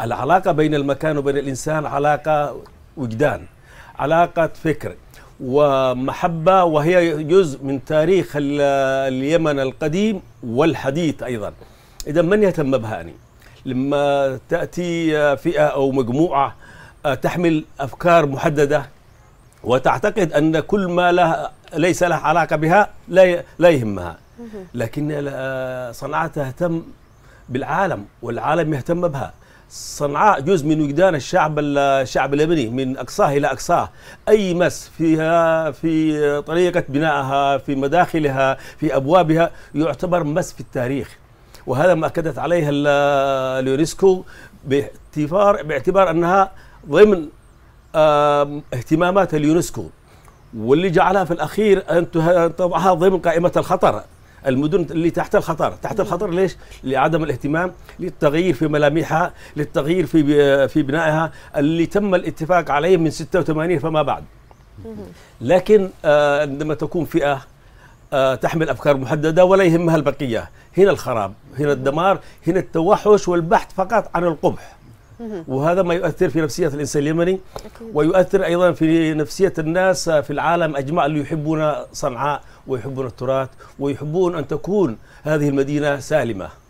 العلاقة بين المكان وبين الإنسان علاقة وجدان علاقة فكر ومحبة وهي جزء من تاريخ اليمن القديم والحديث أيضا إذا من يهتم بهاني لما تأتي فئة أو مجموعة آه، تحمل أفكار محددة وتعتقد أن كل ما له ليس له علاقة بها لا لا يهمها لكن آه، صنعاء تهتم بالعالم والعالم يهتم بها صنعاء جزء من وجدان الشعب الشعب اليمني من اقصاه الى اقصاه اي مس فيها في طريقه بنائها في مداخلها في ابوابها يعتبر مس في التاريخ وهذا ما اكدت عليه اليونسكو باعتبار باعتبار انها ضمن اهتمامات اليونسكو واللي جعلها في الاخير ان تضعها ضمن قائمه الخطر المدن اللي تحت الخطر تحت الخطر ليش لعدم الاهتمام للتغيير في ملامحها للتغيير في في بنائها اللي تم الاتفاق عليه من 86 فما بعد لكن آه، عندما تكون فئه آه، تحمل افكار محدده ولا يهمها البقيه هنا الخراب هنا الدمار هنا التوحش والبحث فقط عن القبح وهذا ما يؤثر في نفسية الإنسان اليمني ويؤثر أيضا في نفسية الناس في العالم أجمع اللي يحبون صنعاء ويحبون التراث ويحبون أن تكون هذه المدينة سالمة